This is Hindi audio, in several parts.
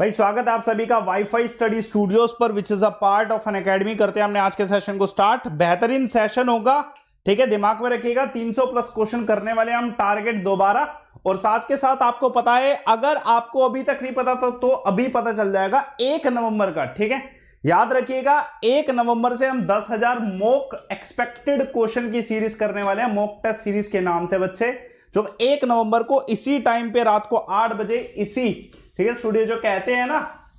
भाई स्वागत है आप सभी का वाईफाई स्टडी स्टूडियोज पर which is a part of an academy करते हैं हमने आज के सेशन को स्टार्ट बेहतरीन सेशन होगा ठीक है दिमाग में रखिएगा 300 प्लस क्वेश्चन करने वाले हम टारगेट दोबारा और साथ के साथ आपको पता है अगर आपको अभी तक नहीं पता था तो अभी पता चल जाएगा एक नवंबर का ठीक है याद रखिएगा एक नवंबर से हम दस हजार मोक एक्सपेक्टेड क्वेश्चन की सीरीज करने वाले हैं मोक टेस्ट सीरीज के नाम से बच्चे जो एक नवंबर को इसी टाइम पे रात को आठ बजे इसी ठीक है स्टूडियो जो कहते हैं ना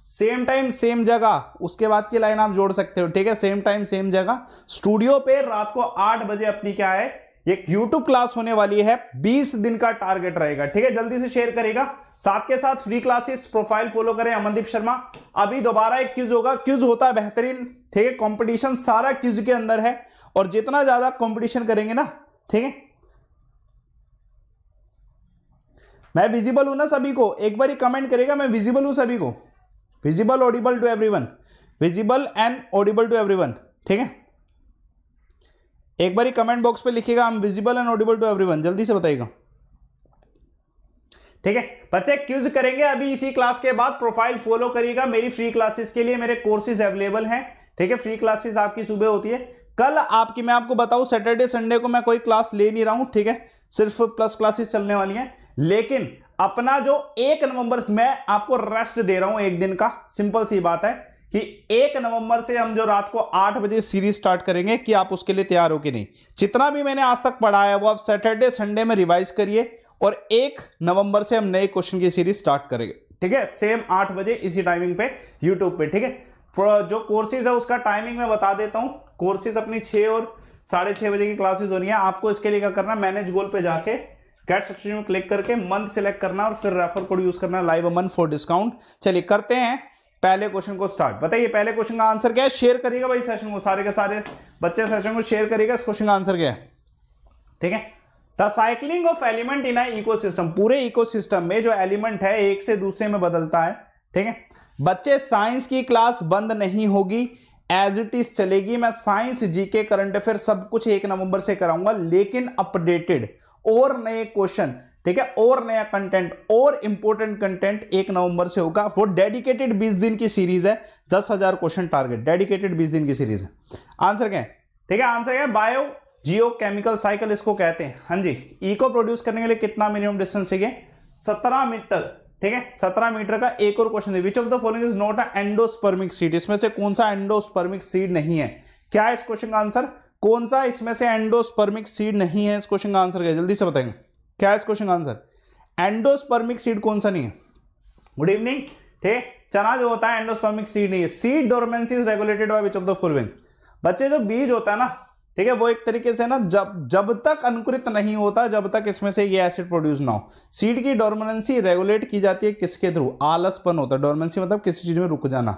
सेम टाइम सेम जगह उसके बाद की लाइन आप जोड़ सकते हो ठीक है सेम टाइम सेम जगह स्टूडियो पे रात को आठ बजे अपनी क्या है एक यूट्यूब क्लास होने वाली है बीस दिन का टारगेट रहेगा ठीक है जल्दी से शेयर करेगा साथ के साथ फ्री क्लासेस प्रोफाइल फॉलो करें अमनदीप शर्मा अभी दोबारा एक क्यूज होगा क्यूज होता है बेहतरीन ठीक है कंपटीशन सारा क्यूज के अंदर है और जितना ज्यादा कंपटीशन करेंगे ना ठीक है मैं विजिबल हूँ ना सभी को एक बार ही कमेंट करेगा मैं विजिबल हूँ सभी को visible audible to everyone visible and audible to everyone ठीक है एक बार ही कमेंट बॉक्स पे लिखिएगा हम visible and audible to everyone जल्दी से बताइएगा ठीक है बच्चे क्यूज करेंगे अभी इसी क्लास के बाद प्रोफाइल फॉलो करिएगा मेरी फ्री क्लासेस के लिए मेरे कोर्सेज अवेलेबल हैं ठीक है फ्री क्लासेस आपकी सुबह होती है कल आपकी मैं आपको बताऊं सैटरडे संडे को मैं कोई क्लास ले नहीं रहा हूं ठीक है सिर्फ प्लस क्लासेस चलने वाली हैं लेकिन अपना जो एक नवंबर मैं आपको रेस्ट दे रहा हूं एक दिन का सिंपल सी बात है कि एक नवंबर से हम जो रात को आठ बजे सीरीज स्टार्ट करेंगे कि आप उसके लिए तैयार हो कि नहीं जितना भी मैंने आज तक पढ़ा है वो आप सैटरडे संडे में रिवाइज करिए और एक नवंबर से हम नए क्वेश्चन की सीरीज स्टार्ट करेंगे ठीक है सेम आठ बजे इसी टाइमिंग पे यूट्यूब पे ठीक है जो कोर्सेज है उसका टाइमिंग मैं बता देता हूँ कोर्सेज अपनी छः और साढ़े छह बजे की क्लासेज होनी है आपको इसके लिए क्या करना मैनेज गोल पे जाके कैट सब्सिडी में क्लिक करके मंथ सेलेक्ट करना और फिर रेफर कोड यूज करना live a month for discount चलिए करते हैं पहले क्वेश्चन को स्टार्ट बताइए पहले क्वेश्चन का आंसर क्या है शेयर करिएगा भाई सेशन को सारे के सारे बच्चे सेशन को शेयर करिएगा इस क्वेश्चन का आंसर क्या है ठीक है the cycling of element in ecosystem पूरे इको में जो एलिमेंट है एक से दूसरे में बदलता है ठीक है बच्चे साइंस की क्लास बंद नहीं होगी एज इट इज चलेगी मैं साइंस जीके करंट अफेयर सब कुछ एक नवंबर से कराऊंगा लेकिन अपडेटेड और नए क्वेश्चन ठीक है और नया कंटेंट और इंपॉर्टेंट कंटेंट एक नवंबर से होगा वो डेडिकेटेड बीस दिन की सीरीज है दस हजार क्वेश्चन टारगेट डेडिकेटेड बीस दिन की सीरीज है आंसर क्या है ठीक है आंसर क्या है बायो जियो केमिकल साइकिल इसको कहते हैं हाँ जी इको प्रोड्यूस करने के लिए कितना मिनिमम डिस्टेंस है सत्रह मीटर ठीक है सत्रह मीटर का एक और question which of the following is not a endospermic seed इसमें से कौन सा एंडोस्पर्मिक सीड नहीं है क्या है इस क्वेश्चन का आंसर कौन सा इसमें से एंडोस्पर्मिक सीड नहीं है इस क्वेश्चन का आंसर क्या जल्दी से बताएंगे क्या इस क्वेश्चन का आंसर एंडोस्पर्मिक सीड कौन सा नहीं है गुड इवनिंग थे चना जो होता है एंडोस्पर्मिक सीड नहीं है seed dormancy regulated by which of the following बच्चे जो बीज होता है ना ठीक है वो एक तरीके से ना जब जब तक अंकुरित नहीं होता जब तक इसमें से ये एसिड प्रोड्यूस ना हो सीड की डोरमेंसी रेगुलेट की जाती है किसके थ्रू आलसपन होता है डोरमेंसी मतलब किसी चीज में रुक जाना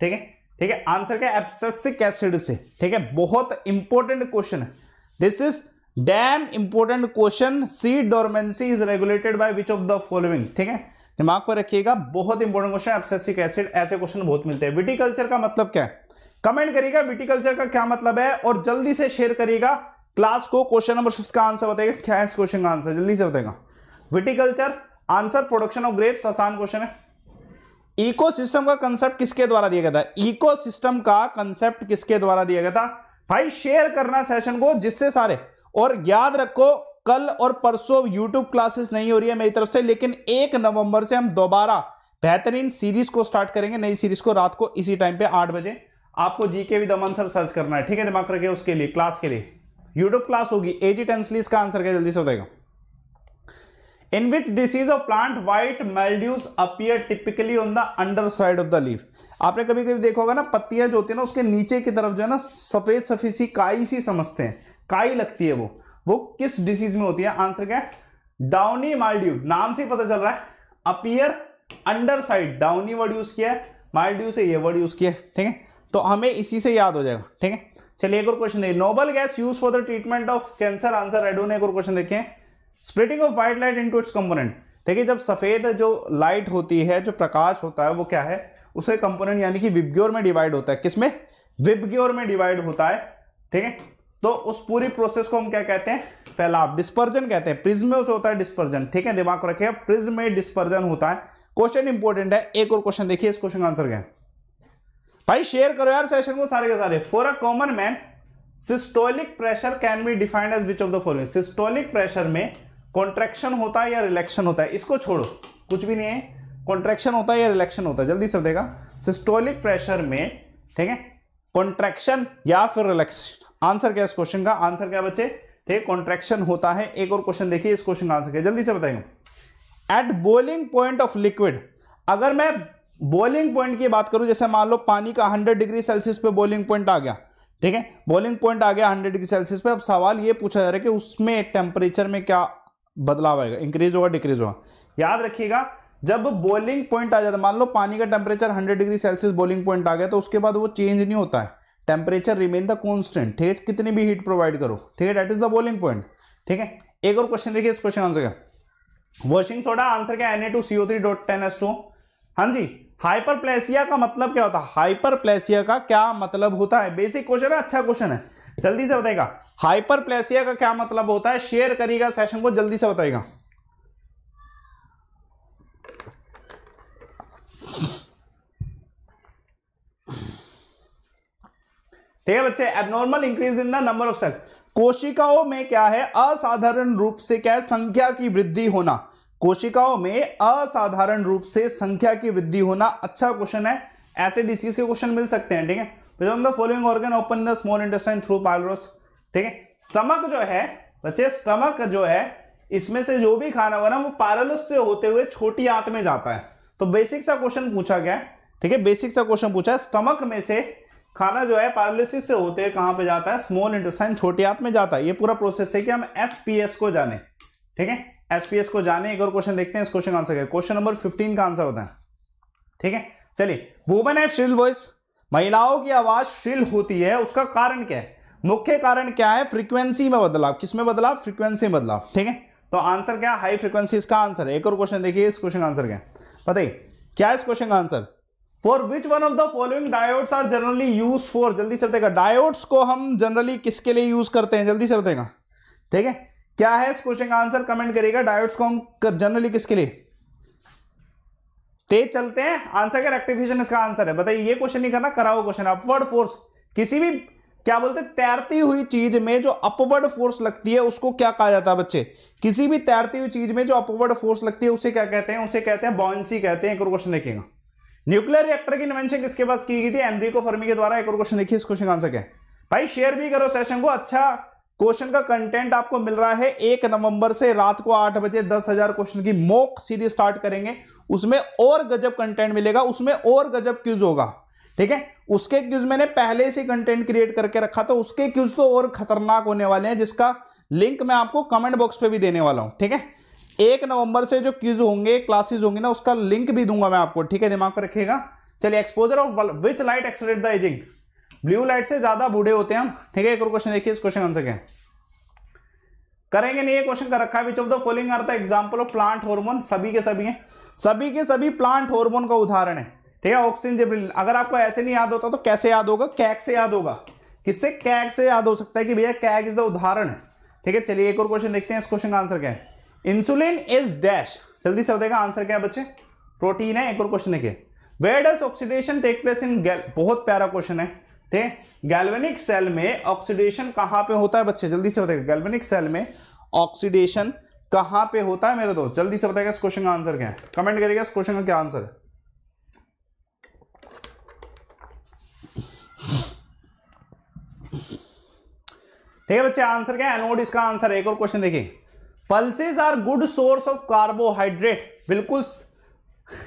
ठीक है ठीक है आंसर क्या एप्सिक एसिड से ठीक है बहुत इंपॉर्टेंट क्वेश्चन है this is damn important question seed dormancy is regulated by which of the following ठीक है दिमाग पर रखिएगा बहुत इंपॉर्टेंट क्वेश्चन एप्सिक एसिड ऐसे क्वेश्चन बहुत मिलते हैं विटिकल्चर का मतलब क्या है कमेंट करिएगा विटिकल्चर का क्या मतलब है और जल्दी से शेयर करिएगा क्लास को क्वेश्चन नंबर सिक्स का आंसर बताएगा क्या है इस क्वेश्चन का आंसर जल्दी से बताएगा viticulture answer production of grapes आसान क्वेश्चन है इकोसिस्टम का कंसेप्ट किसके द्वारा दिया गया था इकोसिस्टम का कंसेप्ट किसके द्वारा दिया गया था भाई शेयर करना सेशन को जिससे सारे और याद रखो कल और परसों यूट्यूब क्लासेस नहीं हो रही है मेरी तरफ से लेकिन एक नवंबर से हम दोबारा बेहतरीन सीरीज को स्टार्ट करेंगे नई सीरीज को रात को इसी टाइम पे आठ बजे आपको GK with Aman sir search करना है ठीक है दिमाग रखे उसके लिए क्लास के लिए यूट्यूब क्लास होगी एटी टेंसलीस का आंसर क्या जल्दी से बताएगा which disease of plant plant white appear typically on the under side of the leaf आपने कभी कभी देखा होगा ना पत्तियां जो होती है ना उसके नीचे की तरफ जो है ना सफेद सफेद सी काई सी समझते हैं काई लगती है वो वो किस डिसीज में होती है आंसर क्या है डाउनी माइल्ड्यू नाम से पता चल रहा है appear under side downy word use किया है माइल्ड्यू से ये वर्ड यूज किया है ठीक है तो हमें इसी से याद हो जाएगा ठीक है चलिए एक और क्वेश्चन देखिए noble gas use for the treatment of cancer answer एडो ने एक और क्वेश्चन देखे splitting of white light into its component देखिए जब सफ़ेद जो लाइट होती है जो प्रकाश होता है वो क्या है उसे कंपोनेंट यानी कि विबग्योर में डिवाइड होता है किसमें विबग्योर में डिवाइड होता है ठीक है तो उस पूरी प्रोसेस को हम क्या कहते हैं फैलाव डिस्पर्जन कहते हैं प्रिज्म में उसे होता है डिस्पर्जन ठीक है दिमाग रखे प्रिज्म में डिस्पर्जन होता है क्वेश्चन इंपॉर्टेंट है एक और क्वेश्चन देखिए इस क्वेश्चन का आंसर क्या है भाई शेयर करो यार सेशन को सारे के सारे for a common man systolic pressure can be defined as which of the following systolic pressure में कॉन्ट्रैक्शन होता है या रिलेक्शन होता है इसको छोड़ो कुछ भी नहीं है कॉन्ट्रेक्शन होता है या रिलेक्शन होता है जल्दी से देगा सिस्टोलिक प्रेशर में ठीक है कॉन्ट्रैक्शन या फिर रिलेक्शन आंसर क्या इस क्वेश्चन का आंसर क्या बच्चे ठीक होता है एक और क्वेश्चन देखिए इस क्वेश्चन का आंसर क्या जल्दी से बताइए at boiling point of liquid अगर मैं बॉइलिंग पॉइंट की बात करूं जैसे मान लो पानी का 100 डिग्री सेल्सियस पे बॉइलिंग पॉइंट आ गया ठीक है बॉइलिंग पॉइंट आ गया 100 डिग्री सेल्सियस पे अब सवाल ये पूछा जा रहा है कि उसमें टेम्परेचर में क्या बदलाव आएगा इंक्रीज होगा डिक्रीज होगा याद रखिएगा जब बॉइलिंग पॉइंट आ जाता है मान लो पानी का temperature 100 degree Celsius boiling point आ गया तो उसके बाद वो चेंज नहीं होता है टेम्परेचर रिमेन द कॉन्स्टेंट ठीक है कितनी भी हीट प्रोवाइड करो ठीक है that is the boiling point ठीक है एक और क्वेश्चन देखिए इस क्वेश्चन आंसर का वॉशिंग सोडा आंसर क्या N A two CO three dot ten S two हाँ जी हाइपरप्लेसिया का मतलब क्या होता है हाइपरप्लेसिया का क्या मतलब होता है बेसिक क्वेश्चन है अच्छा क्वेश्चन है जल्दी से बताएगा हाइपरप्लेसिया का क्या मतलब होता है शेयर करिएगा सेशन को जल्दी से बताएगा ठीक है बच्चे abnormal increase in the number of cell कोशिकाओं में क्या है असाधारण रूप से क्या है संख्या की वृद्धि होना कोशिकाओं में असाधारण रूप से संख्या की वृद्धि होना अच्छा क्वेश्चन है ऐसे डिसीज के क्वेश्चन मिल सकते हैं ठीक है belong the following organ open the small intestine through pylorus ठीक है स्टमक जो है बच्चे स्टमक जो है इसमें से जो भी खाना बना वो पायलोरस से होते हुए छोटी आंत में जाता है तो बेसिक सा क्वेश्चन पूछा गया ठीक है बेसिक सा क्वेश्चन पूछा है स्टमक में से खाना जो है पायलोलिसिस से होते हुए कहां पे जाता है स्मॉल इंटेस्टाइन छोटी आंत में जाता है ये पूरा प्रोसेस है कि हम एसपीएस को जाने ठीक है एसपीएस को जाने एक और क्वेश्चन देखते हैं इस क्वेश्चन का आंसर क्या है क्वेश्चन नंबर फिफ्टीन का आंसर होता है ठीक है चलिए वुमेन एट स्टील वॉइस महिलाओं की आवाज श्रिल होती है उसका कारण क्या है मुख्य कारण क्या है फ्रीक्वेंसी में बदलाव किसमें बदलाव फ्रीक्वेंसी में बदलाव ठीक है तो आंसर क्या हाई फ्रीक्वेंसी का आंसर है एक और क्वेश्चन देखिए इस क्वेश्चन का आंसर क्या पता बताइए क्या इस क्वेश्चन का answer for which one of the following diodes are generally use for जल्दी से बताएगा डायोड्स को हम जनरली किसके लिए यूज करते हैं जल्दी से बताएगा ठीक है क्या है इस क्वेश्चन का आंसर कमेंट करिएगा डायोड्स को हम जनरली किसके लिए तेज चलते हैं आंसर क्या रेक्टिफिकेशन इसका आंसर है बताइए ये क्वेश्चन नहीं करना कराओ क्वेश्चन अपवर्ड फोर्स किसी भी क्या बोलते हैं तैरती हुई चीज में जो अपवर्ड फोर्स लगती है उसको क्या कहा जाता है बच्चे किसी भी तैरती हुई चीज में जो अपवर्ड फोर्स लगती है उसे क्या कहते हैं उसे कहते हैं बॉन्सी कहते हैं एक और क्वेश्चन देखिएगा न्यूक्लियर रिएक्टर की इन्वेंशन किसके पास की गई थी एनरिको फर्मी के द्वारा एक और क्वेश्चन देखिए इस क्वेश्चन का आंसर क्या भाई शेयर भी करो सेशन को अच्छा क्वेश्चन का कंटेंट आपको मिल रहा है एक नवंबर से रात को आठ बजे दस हजार क्वेश्चन की मोक सीरीज स्टार्ट करेंगे उसमें और गजब कंटेंट मिलेगा उसमें और गजब क्यूज होगा ठीक है उसके क्यूज मैंने पहले से कंटेंट क्रिएट करके रखा था तो उसके क्यूज तो और खतरनाक होने वाले हैं जिसका लिंक मैं आपको कमेंट बॉक्स पर भी देने वाला हूं ठीक है एक नवंबर से जो क्यूज होंगे क्लासेज होंगे ना उसका लिंक भी दूंगा मैं आपको ठीक है दिमाग रखेगा रखिएगा चलिए exposure of which light accelerate the ageing blue light से ज्यादा बूढ़े होते हैं हम ठीक है एक और क्वेश्चन देखिए इस क्वेश्चन आंसर क्या करेंगे नहीं ये क्वेश्चन कर रखा है the following are the example of plant hormone सभी के सभी हैं सभी के सभी प्लांट हार्मोन का उदाहरण है ठीक है ऑक्सीजन जिब्रिलिन अगर आपको ऐसे नहीं याद होता तो कैसे याद होगा कैक से याद होगा किससे कैग से याद हो सकता है कि भैया कैग इज द उदाहरण है ठीक है चलिए एक और क्वेश्चन देखते हैं इस क्वेश्चन का आंसर क्या है इंसुलिन इज डैश जल्दी से बताएगा आंसर क्या है बच्चे प्रोटीन है एक और क्वेश्चन देखिए where does oxidation take place in गैल बहुत प्यारा क्वेश्चन है ठीक गैल्वेनिक सेल में ऑक्सीडेशन कहाँ पे होता है बच्चे जल्दी से बताएगा गैल्वेनिक सेल में ऑक्सीडेशन कहाँ पे होता है मेरे दोस्त जल्दी से बताएगा इस क्वेश्चन का आंसर क्या है कमेंट करेगा इस क्वेश्चन का क्या आंसर है ठीक है बच्चे आंसर क्या है एनोड इसका आंसर है एक और क्वेश्चन देखिए pulses are good source of carbohydrate बिल्कुल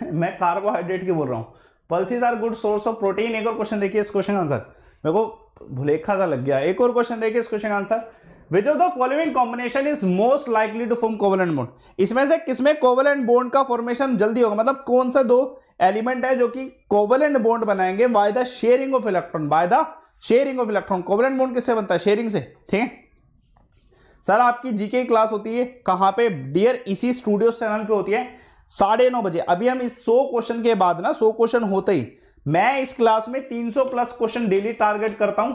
मैं कार्बोहाइड्रेट की बोल रहा हूं pulses are good source of protein एक और क्वेश्चन देखिए इस क्वेश्चन का आंसर मेरे को भुलेखा सा लग गया एक और क्वेश्चन देखिए इस क्वेश्चन का answer which of the following combination is most likely to form and bond इसमें से किसमें कोवल एंड बोन्ड का फॉर्मेशन जल्दी होगा मतलब कौन सा दो एलिमेंट है जो कि कोवल एंड बोन्ड बनाएंगे by the sharing of electron by the sharing of electron covalent bond किससे बनता है शेयरिंग से ठीक है सर आपकी जीके क्लास होती है कहाँ पे डियर इसी स्टूडियो चैनल पे होती है साढ़े नौ बजे अभी हम इस सौ क्वेश्चन के बाद ना सौ क्वेश्चन होते ही मैं इस क्लास में 300 प्लस क्वेश्चन डेली टारगेट करता हूं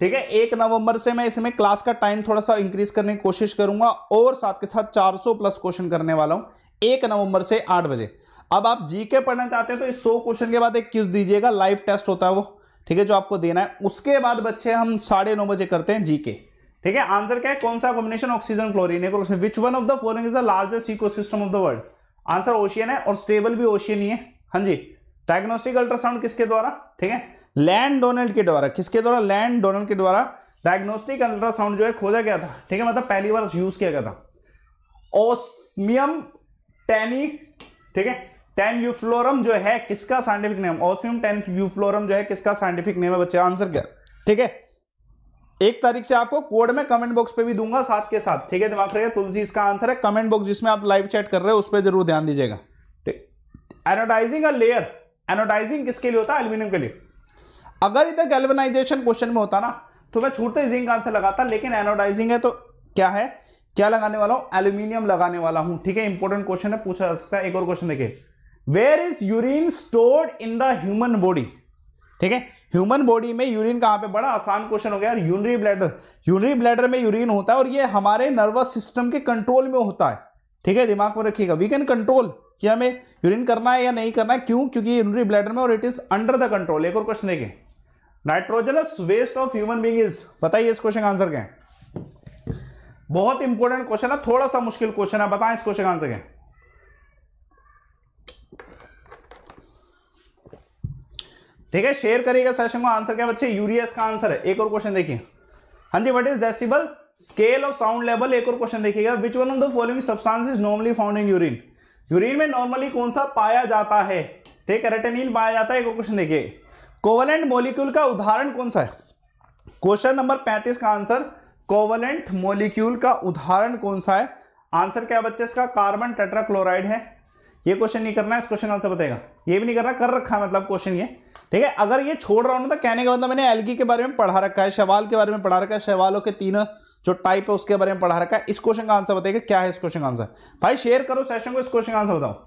ठीक है एक नवंबर से मैं इसमें क्लास का टाइम थोड़ा सा इंक्रीज करने की कोशिश करूंगा और साथ के साथ 400 प्लस क्वेश्चन करने वाला हूं एक नवंबर से आठ बजे अब आप जीके पढ़ना चाहते हैं तो इस सौ क्वेश्चन के बाद एक क्यूज दीजिएगा लाइव टेस्ट होता है वो ठीक है जो आपको देना है उसके बाद बच्चे हम साढ़े नौ बजे करते हैं जीके ठीक है आंसर क्या है कौन सा combination oxygen chlorine which one of the following is the largest ecosystem of the world answer ocean है और स्टेबल भी ओशियन ही है हाँ जी डायग्नोस्टिक अल्ट्रासाउंड किसके द्वारा ठीक है लैंड डोनल्ड के द्वारा किसके द्वारा लैंड डोनल्ड के द्वारा डायग्नोस्टिक अल्ट्रासाउंड जो है खोजा गया था ठीक है मतलब पहली बार यूज किया गया था ओस्मियम टेनिक ठीक है टेन यूफ्लोरम जो है किसका साइंटिफिक नेम ओस्मियम टेन यूफ्लोरम जो है किसका साइंटिफिक नेम है बच्चे आंसर क्या ठीक है एक तारीख से आपको कोड में कमेंट बॉक्स पे भी दूंगा साथ के साथ ठीक है दिमाग रहेगा तुलसी इसका आंसर है कमेंट बॉक्स जिसमें आप लाइव चैट कर रहे हो उस पर जरूर ध्यान दीजिएगा ठीक एडवर्टाइजिंग अ लेयर एनोडाइजिंग किसके लिए होता है एल्यूमिनियम के लिए अगर इधर गैल्वेनाइजेशन क्वेश्चन में होता ना तो मैं छूटते जिंक आंसर लगाता लेकिन एनोडाइजिंग है तो क्या है क्या लगाने वाला हूं एल्यूमिनियम लगाने वाला हूं ठीक है इंपॉर्टेंट क्वेश्चन है पूछा जा सकता है एक और क्वेश्चन देखिए where is urine stored in the human body ठीक है ह्यूमन बॉडी में यूरिन कहां पे बड़ा आसान क्वेश्चन हो गया यूनरी ब्लैडर यूनरी ब्लैडर में यूरिन होता है और ये हमारे नर्वस सिस्टम के कंट्रोल में होता है ठीक है दिमाग में रखिएगा वी कैन कंट्रोल कि हमें यूरिन करना है या नहीं करना है क्यों क्योंकि यूनरी ब्लैडर में और it is under the control एक और क्वेश्चन देखिए nitrogenous waste of human being is बताइए इस क्वेश्चन का आंसर क्या है बहुत इंपॉर्टेंट क्वेश्चन है थोड़ा सा मुश्किल क्वेश्चन है बताएं इस क्वेश्चन का आंसर क्या ठीक है शेयर करिएगा सेशन को आंसर क्या बच्चे यूरियस का आंसर है एक और क्वेश्चन देखिए हाँ जी what is decibel scale of sound level एक और क्वेश्चन देखिएगा which one of the following substance is normally found in urine urine में नॉर्मली कौन सा पाया जाता है ठीक है रेटेनिल पाया जाता है एक और क्वेश्चन देखिए कोवलेंट मोलिक्यूल का उदाहरण कौन सा है क्वेश्चन नंबर पैंतीस का आंसर कोवलेंट मोलिक्यूल का उदाहरण कौन सा है आंसर क्या बच्चे इसका कार्बन टेट्राक्लोराइड है ये क्वेश्चन नहीं करना है इस क्वेश्चन आंसर बताएगा ये भी नहीं कर रहा कर रखा है मतलब क्वेश्चन ये ठीक है अगर ये छोड़ रहा हूँ ना तो कहने का मतलब मैंने एलगी के बारे में पढ़ा रखा है शवाल के बारे में पढ़ा रखा है शवालों के तीन जो टाइप है उसके बारे में पढ़ा रखा है इस क्वेश्चन का आंसर बताएगा क्या है इस क्वेश्चन का आंसर भाई शेयर करो सेशन को इस क्वेश्चन का आंसर बताओ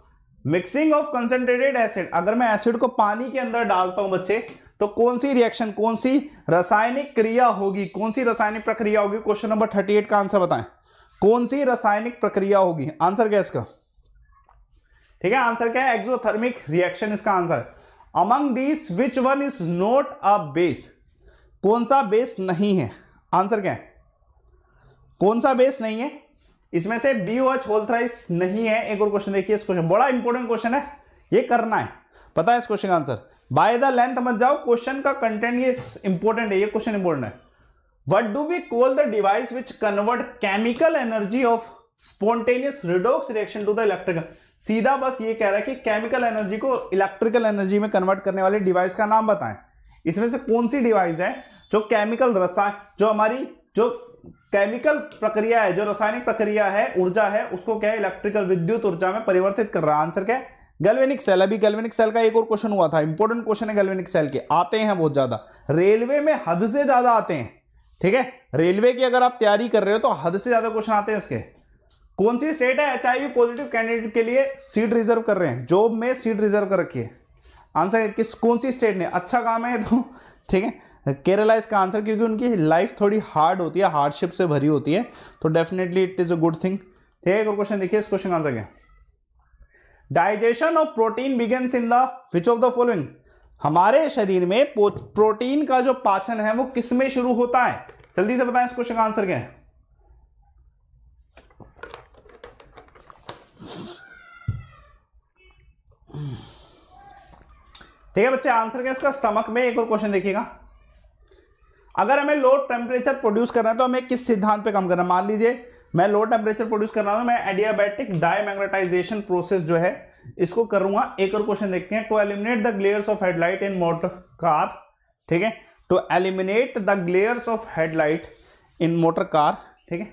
मिक्सिंग ऑफ कंसेंट्रेटेड एसिड अगर मैं एसिड को पानी के अंदर डालता हूं बच्चे तो कौन सी रिएक्शन कौन सी रासायनिक क्रिया होगी कौन सी रासायनिक प्रक्रिया होगी क्वेश्चन नंबर थर्टी एट का आंसर बताएं कौन सी रासायनिक प्रक्रिया होगी आंसर क्या इसका ठीक है आंसर क्या है एक्सोथर्मिक रिएक्शन इसका answer among these which one is not a base कौन सा बेस नहीं है आंसर क्या है कौन सा बेस नहीं है इसमें से बी ओ एच होल्थराइस नहीं है एक और क्वेश्चन देखिए इस क्वेश्चन बड़ा इंपॉर्टेंट क्वेश्चन है ये करना है पता है इस क्वेश्चन का आंसर बाय द लेंथ मत जाओ क्वेश्चन का कंटेंट ये इंपॉर्टेंट है ये क्वेश्चन इंपॉर्टेंट है what do we call the device which convert chemical energy of spontaneous redox reaction to the electrical सीधा बस ये कह रहा है कि केमिकल एनर्जी को इलेक्ट्रिकल एनर्जी में कन्वर्ट करने वाले डिवाइस का नाम बताएं इसमें से कौन सी डिवाइस है जो केमिकल रसायन जो हमारी जो केमिकल प्रक्रिया है जो रासायनिक प्रक्रिया है ऊर्जा है उसको क्या है इलेक्ट्रिकल विद्युत ऊर्जा में परिवर्तित कर रहा है आंसर क्या है गैल्वेनिक सेल अभी गैल्वेनिक सेल का एक और क्वेश्चन हुआ था इंपॉर्टेंट क्वेश्चन है गैल्वेनिक सेल के आते हैं बहुत ज्यादा रेलवे में हद से ज्यादा आते हैं ठीक है रेलवे की अगर आप तैयारी कर रहे हो तो हद से ज्यादा क्वेश्चन आते हैं इसके कौन सी स्टेट है एच पॉजिटिव कैंडिडेट के लिए सीट रिजर्व कर रहे हैं जॉब में सीट रिजर्व कर रखी है आंसर किस कौन सी स्टेट ने अच्छा काम है तो ठीक है केरला इसका आंसर क्योंकि उनकी लाइफ थोड़ी हार्ड होती है हार्डशिप से भरी होती है तो definitely it is a good thing ठीक है एक और क्वेश्चन देखिए इस क्वेश्चन का आंसर क्या digestion of protein begins in the which of the following हमारे शरीर में प्रोटीन का जो पाचन है वो किसमें शुरू होता है जल्दी से बताएं इस क्वेश्चन का आंसर क्या है ठीक है बच्चे आंसर क्या इसका स्टमक में एक और क्वेश्चन देखिएगा अगर हमें लो टेम्परेचर प्रोड्यूस करना है तो हमें किस सिद्धांत पे काम करना है मान लीजिए मैं लो टेम्परेचर प्रोड्यूस कर रहा हूं मैं एडियाबैटिक डायमैग्नेटाइजेशन प्रोसेस जो है इसको करूंगा एक और क्वेश्चन देखते हैं to eliminate the glares of headlight in motor car ठीक है to eliminate the glares of headlight in motor car ठीक है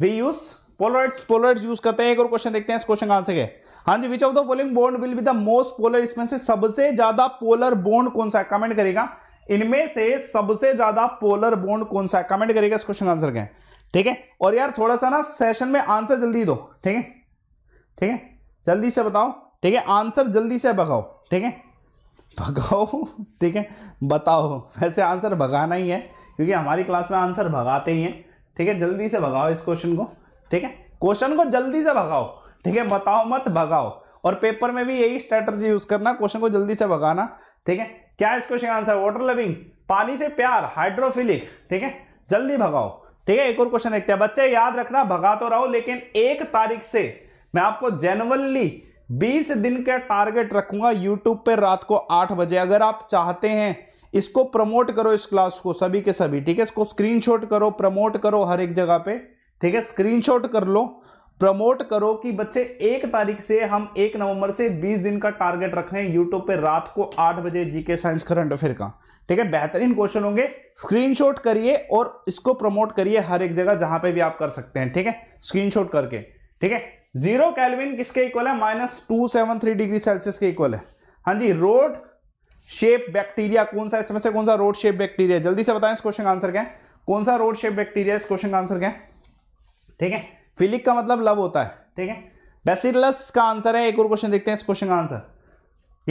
we use polaroids polaroids use करते हैं एक और क्वेश्चन देखते हैं इस क्वेश्चन का आंसर है हाँ जी which of the following bond will be the most polar इसमें से सबसे ज्यादा पोलर बॉन्ड कौन सा है कमेंट करेगा इनमें से सबसे ज्यादा पोलर बॉन्ड कौन सा है कमेंट करेगा इस क्वेश्चन का आंसर क्या ठीक है और यार थोड़ा सा ना सेशन में आंसर जल्दी दो ठीक है ठीक है जल्दी से बताओ ठीक है आंसर जल्दी से भगाओ ठीक है भगाओ ठीक है बताओ ऐसे आंसर भगाना ही है क्योंकि हमारी क्लास में आंसर भगाते ही हैं ठीक है जल्दी से भगाओ इस क्वेश्चन को ठीक है क्वेश्चन को जल्दी से भगाओ ठीक है बताओ मत भगाओ और पेपर में भी यही स्ट्रेटर्जी यूज करना क्वेश्चन को जल्दी से भगाना ठीक है क्या इस क्वेश्चन का आंसर वाटर लविंग पानी से प्यार हाइड्रोफिलिक ठीक है जल्दी भगाओ ठीक है एक और क्वेश्चन देखते हैं बच्चे याद रखना भगा तो रहो लेकिन एक तारीख से मैं आपको जेनवनली 20 दिन का टारगेट रखूंगा यूट्यूब पे रात को 8 बजे अगर आप चाहते हैं इसको प्रमोट करो इस क्लास को सभी के सभी ठीक है इसको स्क्रीनशॉट करो प्रमोट करो हर एक जगह पे ठीक है स्क्रीनशॉट कर लो प्रमोट करो कि बच्चे एक तारीख से हम एक नवंबर से बीस दिन का टारगेट रख रहे हैं यूट्यूब पे रात को आठ बजे जीके साइंस करंट अफेयर का ठीक है बेहतरीन क्वेश्चन होंगे स्क्रीनशॉट करिए और इसको प्रमोट करिए हर एक जगह जहां पे भी आप कर सकते हैं ठीक है स्क्रीनशॉट करके ठीक है जीरो कैलविन किसके इक्वल है minus two seven three degree Celsius के इक्वल है हाँ जी रोड शेप बैक्टीरिया कौन सा इसमें से कौन सा रोड शेप बैक्टीरिया जल्दी से बताएं इस क्वेश्चन का आंसर क्या है कौन सा रोड शेप बैक्टीरिया इस क्वेश्चन का आंसर क्या है ठीक है फिलिक का मतलब लव होता है ठीक है बेसिलस का आंसर है एक और क्वेश्चन देखते हैं इस क्वेश्चन का आंसर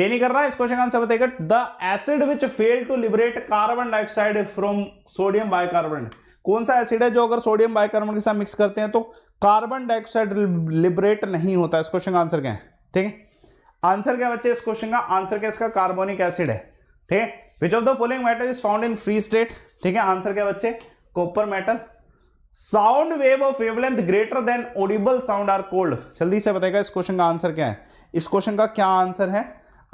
ये नहीं कर रहा है इस क्वेश्चन का आंसर बताएगा the acid which fail to liberate carbon dioxide from sodium bicarbonate कौन सा एसिड है जो अगर सोडियम बाइकार्बन के साथ मिक्स करते हैं तो कार्बन डाइऑक्साइड लिबरेट नहीं होता इस क्वेश्चन का आंसर क्या है ठीक है आंसर क्या बच्चे इस क्वेश्चन का आंसर क्या इसका कार्बोनिक एसिड है ठीक है which of the following metal is found in free state ठीक है आंसर क्या बच्चे copper metal sound wave of wavelength greater than audible sound are called जल्दी से बताएगा इस क्वेश्चन का आंसर क्या है इस क्वेश्चन का क्या आंसर है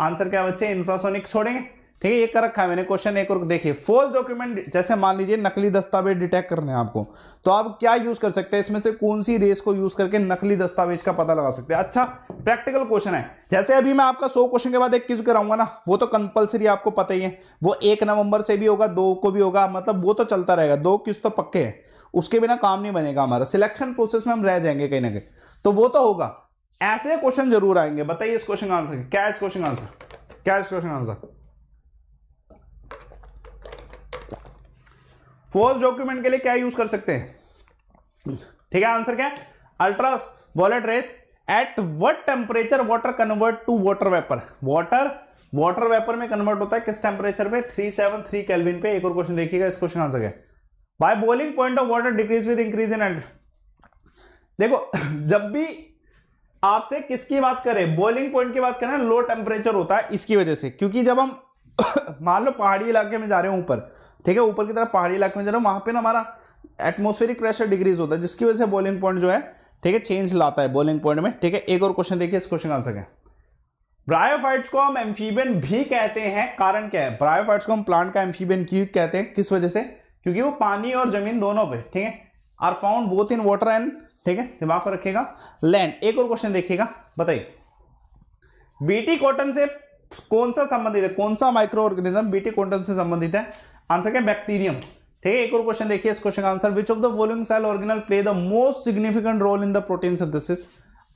आंसर क्या बच्चे इंफ्रासोनिक छोड़ेंगे ठीक है ये कर रखा है मैंने क्वेश्चन एक और देखिए फोर्स डॉक्यूमेंट जैसे मान लीजिए नकली दस्तावेज डिटेक्ट करने हैं आपको तो आप क्या यूज कर सकते हैं इसमें से कौन सी रेस को यूज करके नकली दस्तावेज का पता लगा सकते हैं अच्छा प्रैक्टिकल क्वेश्चन है जैसे अभी मैं आपका सौ क्वेश्चन के बाद एक क्यूज कराऊंगा ना वो तो कंपलसरी आपको पता ही है वो एक नवंबर से भी होगा दो को भी होगा मतलब वो तो चलता रहेगा दो किस तो पक्के हैं उसके बिना काम नहीं बनेगा हमारा सिलेक्शन प्रोसेस में हम रह जाएंगे कहीं ना कहीं तो वो तो होगा ऐसे क्वेश्चन जरूर आएंगे बताइए इस क्वेश्चन का आंसर क्या इस क्वेश्चन का आंसर क्या इस क्वेश्चन का आंसर फोर्स डॉक्यूमेंट के लिए क्या यूज कर सकते हैं ठीक है आंसर क्या ultra violet rays at what temperature water convert to water vapour water water vapour में कन्वर्ट होता है किस टेम्परेचर पे थ्री कैलविन पे एक और क्वेश्चन देखिएगा इस क्वेश्चन आंसर क्या by boiling point of water decrease with increase in देखो जब भी आपसे किसकी बात करें बॉइलिंग पॉइंट की बात करें लो टेम्परेचर होता है इसकी वजह से क्योंकि जब हम मान लो पहाड़ी इलाके में जा रहे हो ऊपर ठीक है ऊपर की तरफ पहाड़ी इलाके में जा रहे हो वहां पे ना हमारा एटमोस्फेरिक प्रेशर डिक्रीज होता है जिसकी वजह से बॉलिंग पॉइंट जो है ठीक है चेंज लाता है बॉलिंग पॉइंट में ठीक है एक और क्वेश्चन देखिए इस क्वेश्चन का आंसर क्या ब्रायोफाइट्स को हम एम्फीबियन भी कहते हैं कारण क्या है ब्रायोफाइट्स को हम प्लांट का एम्फीबियन क्यों कहते हैं किस वजह से क्योंकि वो पानी और जमीन दोनों पे ठीक है are found both in water and ठीक है दिमाग को रखेगा लैंड एक और क्वेश्चन देखिएगा बताइए बीटी कॉटन से कौन सा संबंधित है कौन सा माइक्रो ऑर्गेनिज्म बीटी कॉटन से संबंधित है आंसर क्या बैक्टीरियम ठीक है एक और क्वेश्चन देखिए इस क्वेश्चन का answer which of the following cell organelle play the most significant role in the protein synthesis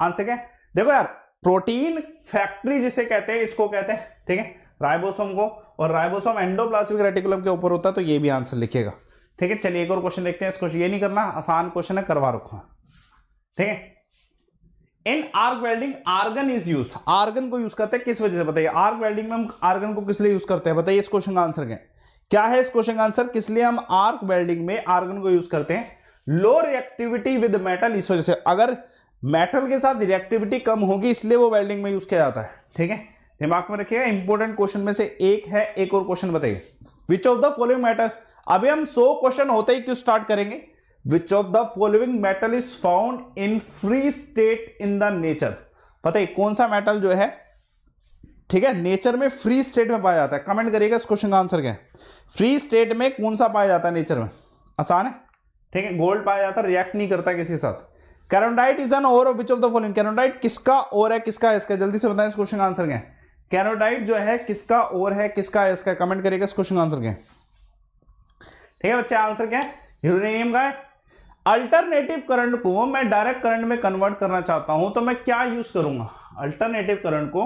answer क्या देखो यार प्रोटीन फैक्ट्री जिसे कहते हैं इसको कहते हैं ठीक है राइबोसोम को और राइबोसोम एंडोप्लास्टिक रेटिकुलम के ऊपर होता है तो ये भी आंसर लिखेगा ठीक है चलिए एक और क्वेश्चन देखते हैं क्वेश्चन ये नहीं करना आसान क्वेश्चन है करवा रखा ठीक है in arc welding argon is use argon को यूज करते हैं किस वजह से बताइए आर्क वेल्डिंग में हम आर्गन को किस लिए यूज करते हैं बताइए इस क्वेश्चन का आंसर क्या क्या है इस क्वेश्चन का आंसर किस लिए हम आर्क वेल्डिंग में आर्गन को यूज करते हैं लो रिएक्टिविटी विद मेटल इस वजह से अगर मेटल के साथ रिएक्टिविटी कम होगी इसलिए वो वेल्डिंग में यूज किया जाता है ठीक है दिमाग में रखिएगा इंपॉर्टेंट क्वेश्चन में से एक है एक और क्वेश्चन बताइए which of the following matter अभी हम सो क्वेश्चन होते ही क्यों स्टार्ट करेंगे which of the following metal is found in free state in the nature पता है कौन सा मेटल जो है ठीक है नेचर में फ्री स्टेट में पाया जाता है कमेंट करिएगा इस क्वेश्चन का आंसर क्या फ्री स्टेट में कौन सा पाया जाता है नेचर में आसान है ठीक है गोल्ड पाया जाता है रिएक्ट नहीं करता किसी के साथ कैरोडाइट is an ore which of the following carrollite किसका ओर है किसका है इसका जल्दी से बताएं इस क्वेश्चन का आंसर क्या है कैरोटाइड जो है किसका ओर है किसका इसका कमेंट करेगा इस क्वेश्चन आंसर क्या ठीक है बच्चे आंसर क्या यूरेनियम का अल्टरनेटिव करंट को मैं डायरेक्ट करंट में कन्वर्ट करना चाहता हूं तो मैं क्या यूज करूंगा अल्टरनेटिव करंट को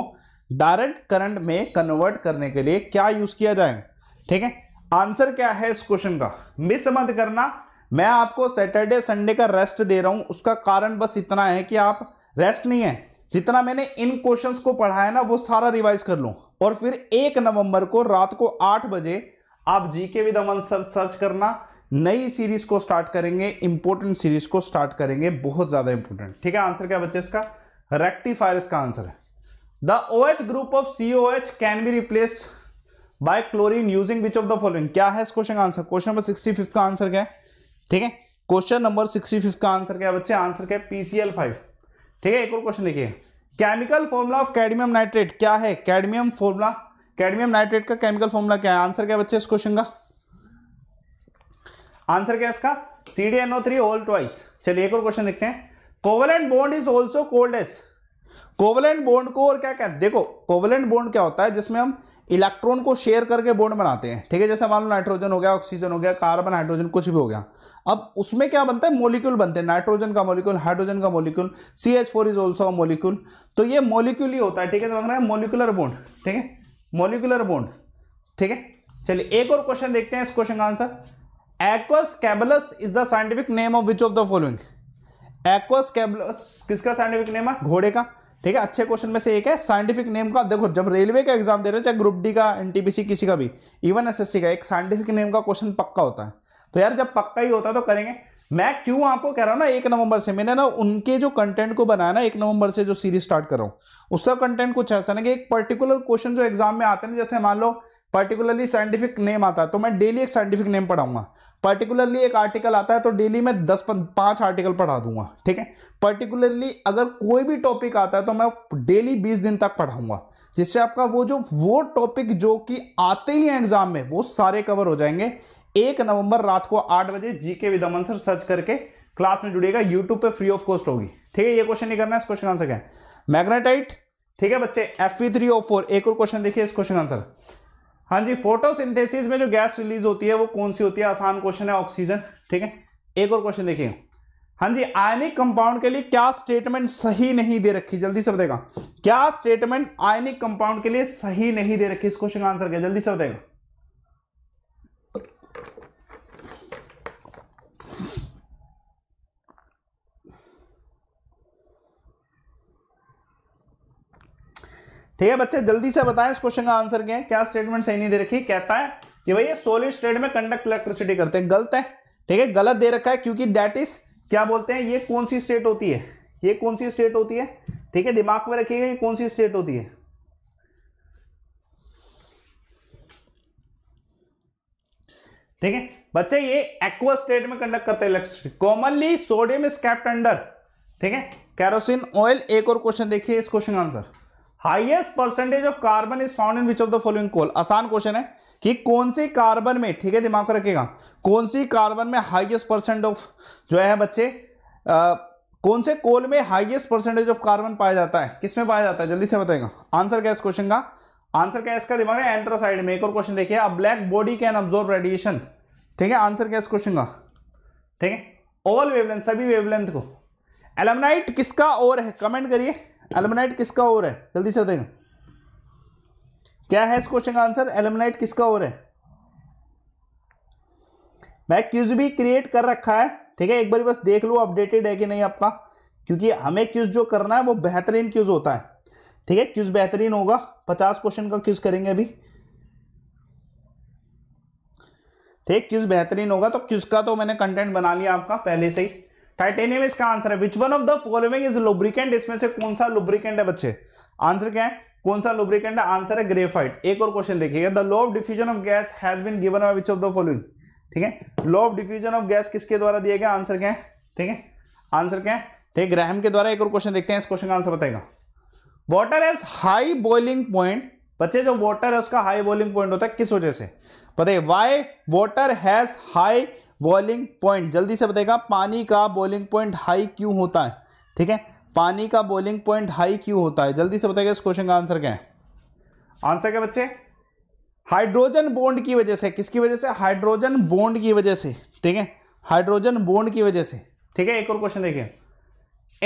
डायरेक्ट करंट में कन्वर्ट करने के लिए क्या यूज किया जाए ठीक है आंसर क्या है इस क्वेश्चन का मिस मत करना मैं आपको सैटरडे संडे का रेस्ट दे रहा हूं उसका कारण बस इतना है कि आप रेस्ट नहीं है जितना मैंने इन क्वेश्चंस को पढ़ाया ना वो सारा रिवाइज कर लूं और फिर एक नवंबर को रात को आठ बजे आप GK with Aman sir search करना नई सीरीज को स्टार्ट करेंगे इंपोर्टेंट सीरीज को स्टार्ट करेंगे बहुत ज्यादा इंपोर्टेंट ठीक है आंसर क्या बच्चे इसका रेक्टिफायर इसका आंसर है the O H group of C O H can be replace by chlorine using which of the following क्या है इस क्वेश्चन का answer question number sixty fifth का आंसर क्या है ठीक है क्वेश्चन नंबर सिक्सटी फिफ्थ का आंसर क्या है बच्चे आंसर क्या है पीसीएल फाइव ठीक है एक और क्वेश्चन देखिए chemical formula of cadmium nitrate क्या है कैडमियम फॉर्मूला कैडमियम नाइट्रेट का केमिकल फॉर्मूला क्या है आंसर क्या बच्चे इस क्वेश्चन का आंसर क्या इसका C D N O three whole twice चलिए एक और क्वेश्चन देखते हैं covalent bond is also called as covalent bond को और क्या कहते हैं देखो कोवलेंट बॉन्ड क्या होता है जिसमें हम इलेक्ट्रॉन को शेयर करके बॉन्ड बनाते हैं ठीक है जैसे मान लो नाइट्रोजन हो गया ऑक्सीजन हो गया कार्बन हाइड्रोजन कुछ भी हो गया अब उसमें क्या बनता है मोलिक्यूल बनते हैं नाइट्रोजन का मोलिक्यूल हाइड्रोजन का molecule C H four is also molecule तो ये मोलिक्यूल ही होता है ठीक है तो है मोलिकुलर बोन्ड ठीक है मोलिकुलर बोन्ड ठीक है चलिए एक और क्वेश्चन देखते हैं इस क्वेश्चन का answer Equus caballus is the scientific name of which of the following Equus caballus किसका साइंटिफिक नेम है घोड़े का ठीक है अच्छे क्वेश्चन में से एक है साइंटिफिक नेम का देखो जब रेलवे का एग्जाम दे रहे हो चाहे ग्रुप डी का एनटीपीसी किसी का भी इवन एसएससी का एक साइंटिफिक नेम का क्वेश्चन पक्का होता है तो यार जब पक्का ही होता है तो करेंगे मैं क्यों आपको कह रहा हूँ ना एक नवंबर से मैंने ना उनके जो कंटेंट को बनाया ना एक नवंबर से जो सीरीज स्टार्ट कर रहा हूँ उसका कंटेंट कुछ ऐसा ना कि एक पर्टिकुलर क्वेश्चन जो एग्जाम में आते हैं जैसे मान लो पर्टिकुलरली साइंटिफिक नेम आता है तो मैं डेली एक साइंटिफिक नेम पढ़ाऊंगा पर्टिकुलरली एक आर्टिकल आता है तो डेली मैं दस पांच आर्टिकल पढ़ा दूंगा ठीक है पर्टिकुलरली अगर कोई भी टॉपिक आता है तो मैं डेली बीस दिन तक पढ़ाऊंगा जिससे आपका वो जो वो टॉपिक जो कि आते ही हैं एग्जाम में वो सारे कवर हो जाएंगे एक नवंबर रात को आठ बजे GK with Aman sir search करके क्लास में जुड़िएगा यूट्यूब पे फ्री ऑफ कॉस्ट होगी ठीक है ये क्वेश्चन नहीं करना है इस क्वेश्चन आंसर क्या है मैग्नेटाइट ठीक है बच्चे एफ थ्री ओ फोर एक और क्वेश्चन देखिए इस क्वेश्चन आंसर हाँ जी फोटोसिंथेसिस में जो गैस रिलीज होती है वो कौन सी होती है आसान क्वेश्चन है ऑक्सीजन ठीक है एक और क्वेश्चन देखिए हाँ जी आयनिक कंपाउंड के लिए क्या स्टेटमेंट सही नहीं दे रखी जल्दी से बताएगा क्या स्टेटमेंट आयनिक कंपाउंड के लिए सही नहीं दे रखी इस क्वेश्चन का आंसर क्या जल्दी से बताएगा ठीक है बच्चे जल्दी से बताएं इस क्वेश्चन का आंसर क्या है क्या स्टेटमेंट सही नहीं दे रखी कहता है कि भैया सोलिड स्टेट में कंडक्ट इलेक्ट्रिसिटी करते हैं गलत है ठीक है गलत दे रखा है क्योंकि डेट इज क्या बोलते हैं ये कौन सी स्टेट होती है ये कौन सी स्टेट होती है ठीक है दिमाग में रखिएगा ये कौन सी स्टेट होती है ठीक है बच्चे ये एक्वा स्टेट में कंडक्ट करते हैं electricity commonly sodium is kept under ठीक है कैरोसिन ऑयल एक और क्वेश्चन देखिए इस क्वेश्चन का answer highest percentage of carbon is found in which of the following coal आसान क्वेश्चन है कि कौन सी कार्बन में ठीक है दिमाग रखेगा कौन सी कार्बन में हाइएस्ट परसेंट ऑफ जो है बच्चे आ, कौन से कोल में हाइएस्ट परसेंटेज ऑफ कार्बन पाया जाता है किसमें पाया जाता है जल्दी से बताएगा आंसर क्या इस क्वेश्चन का आंसर क्या इसका दिमाग है एंथ्रोसाइड में एक और क्वेश्चन देखिए अब black body can absorb radiation ठीक है आंसर क्या इस क्वेश्चन का ठीक है ऑल वेवलेंथ सभी वेवलेंथ को एलमनाइट किसका और है कमेंट करिए एलमनाइट किसका और है जल्दी से बताएंगे क्या है इस क्वेश्चन का आंसर एलमनाइट किसका और है मैं क्यूज भी क्रिएट कर रखा है ठीक है एक बार बस देख लो अपडेटेड है कि नहीं आपका क्योंकि हमें क्यूज जो करना है वो बेहतरीन क्यूज होता है ठीक है क्यूज बेहतरीन होगा पचास क्वेश्चन का क्यूज करेंगे अभी ठीक क्यूज बेहतरीन होगा तो क्यूज का तो मैंने कंटेंट बना लिया आपका पहले से ही टाइटेनियम इसका आंसर है which one of the following is lubricant इसमें से कौन सा लुब्रिकेंट है बच्चे आंसर क्या है कौन सा लुब्रिकेंट है आंसर है ग्रेफाइट एक और क्वेश्चन देखिएगा the law of diffusion of gas has been given by which of the following ठीक है law of diffusion of gas किसके द्वारा दिया गया आंसर क्या है ठीक है आंसर क्या है ठीक ग्राहम के द्वारा एक और क्वेश्चन देखते हैं इस क्वेश्चन का आंसर बताएगा water as high boiling point बच्चे जो वाटर है उसका हाई बॉइलिंग पॉइंट होता है किस वजह से बताइए why water has high boiling point जल्दी से बताएगा पानी का बॉइलिंग पॉइंट हाई क्यों होता है ठीक है पानी का बॉइलिंग पॉइंट हाई क्यों होता है जल्दी से बताएगा इस क्वेश्चन का आंसर क्या है आंसर क्या बच्चे हाइड्रोजन बोंड की वजह से किसकी वजह से हाइड्रोजन बोंड की वजह से ठीक है हाइड्रोजन बोंड की वजह से ठीक है एक और क्वेश्चन देखिए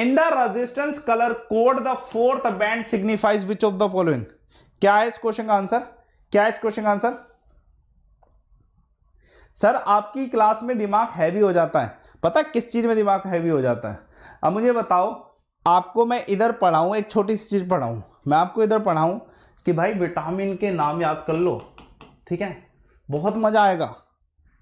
in the resistance colour code the fourth band signifies which of the following क्या है इस क्वेश्चन का आंसर क्या है इस क्वेश्चन का आंसर सर आपकी क्लास में दिमाग हैवी हो जाता है पता किस चीज़ में दिमाग हैवी हो जाता है अब मुझे बताओ आपको मैं इधर पढ़ाऊँ एक छोटी सी चीज़ पढ़ाऊँ मैं आपको इधर पढ़ाऊँ कि भाई विटामिन के नाम याद कर लो ठीक है बहुत मज़ा आएगा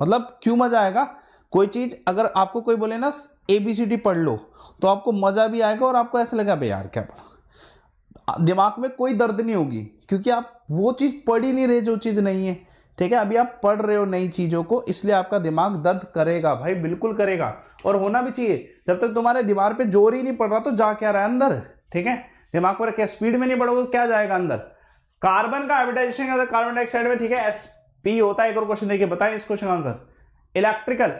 मतलब क्यों मज़ा आएगा कोई चीज़ अगर आपको कोई बोले ना ए बी सी डी पढ़ लो तो आपको मज़ा भी आएगा और आपको ऐसा लगेगा भाई यार क्या पढ़ा दिमाग में कोई दर्द नहीं होगी क्योंकि आप वो चीज़ पढ़ ही नहीं रहे जो चीज़ नहीं है ठीक है अभी आप पढ़ रहे हो नई चीज़ों को इसलिए आपका दिमाग दर्द करेगा भाई बिल्कुल करेगा और होना भी चाहिए जब तक तुम्हारे दीवार पे जोर ही नहीं पड़ रहा तो जा क्या रहा है अंदर ठीक है दिमाग पर क्या स्पीड में नहीं बढ़ोगे क्या जाएगा अंदर कार्बन का हाइब्रिडाइजेशन कार्बन डाइऑक्साइड में ठीक है एस पी होता है एक और क्वेश्चन देखिए बताए इस क्वेश्चन का आंसर इलेक्ट्रिकल